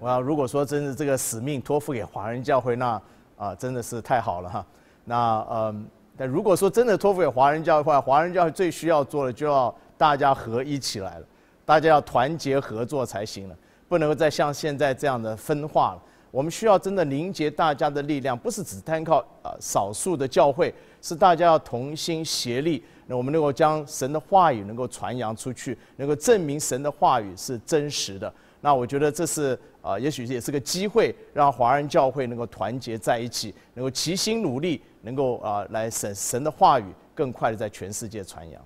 我要如果说真的这个使命托付给华人教会，那啊真的是太好了哈。那呃，但如果说真的托付给华人教会，华人教会最需要做的就要大家合一起来了，大家要团结合作才行了，不能够再像现在这样的分化了。我们需要真的凝结大家的力量，不是只单靠啊少数的教会，是大家要同心协力，那我们能够将神的话语能够传扬出去，能够证明神的话语是真实的。那我觉得这是啊，也许也是个机会，让华人教会能够团结在一起，能够齐心努力，能够啊来神神的话语更快的在全世界传扬。